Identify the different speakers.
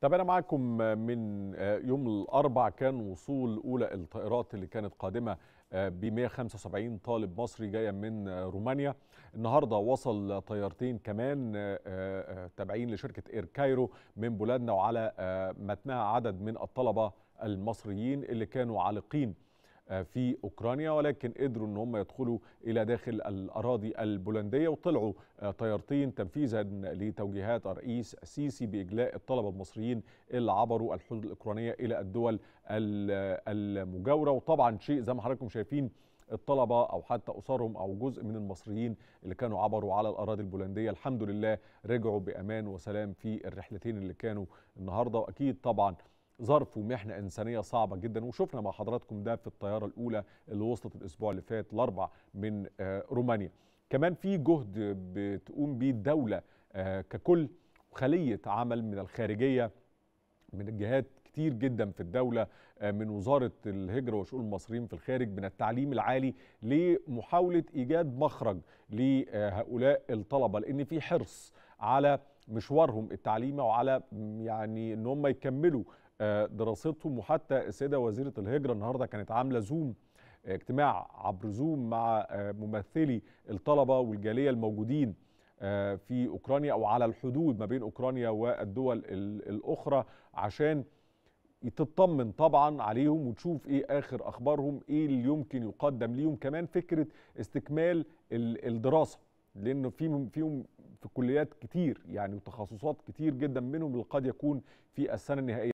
Speaker 1: طب انا معاكم من آه، يوم الاربع كان وصول اولى الطائرات اللي كانت قادمه آه، ب 175 طالب مصري جاية من آه، رومانيا النهاردة وصل طيارتين كمان تابعين لشركة إير كايرو من بلادنا وعلى متنها عدد من الطلبة المصريين اللي كانوا عالقين آه، في اوكرانيا ولكن قدروا ان هم يدخلوا الى داخل الاراضي البولنديه وطلعوا آه، طيارتين تنفيذا لتوجيهات الرئيس السيسي باجلاء الطلبه المصريين اللي عبروا الحدود الاوكرانيه الى الدول المجاوره وطبعا شيء زي ما حضراتكم شايفين الطلبة أو حتى أسرهم أو جزء من المصريين اللي كانوا عبروا على الأراضي البولندية الحمد لله رجعوا بأمان وسلام في الرحلتين اللي كانوا النهاردة وأكيد طبعا ظرف ومحنه انسانيه صعبه جدا وشفنا مع حضراتكم ده في الطياره الاولى اللي وصلت الاسبوع اللي فات الاربع من آه، رومانيا كمان في جهد بتقوم بيه الدوله آه، ككل خليه عمل من الخارجيه من الجهات كتير جدا في الدولة آه، من وزارة الهجرة وشؤون المصريين في الخارج من التعليم العالي لمحاولة إيجاد مخرج لهؤلاء الطلبة لأن في حرص على مشوارهم التعليمي وعلى يعني ان هم يكملوا دراستهم وحتى السيده وزيره الهجره النهارده كانت عامله زوم اجتماع عبر زوم مع آه، ممثلي الطلبه والجاليه الموجودين آه، في اوكرانيا او على الحدود ما بين اوكرانيا والدول الاخرى عشان تطمن طبعا عليهم وتشوف ايه اخر اخبارهم ايه اللي يمكن يقدم ليهم كمان فكره استكمال الدراسه لانه فيهم فيهم في كليات كتير يعني وتخصصات كتير جدا منهم اللي قد يكون في السنه النهائيه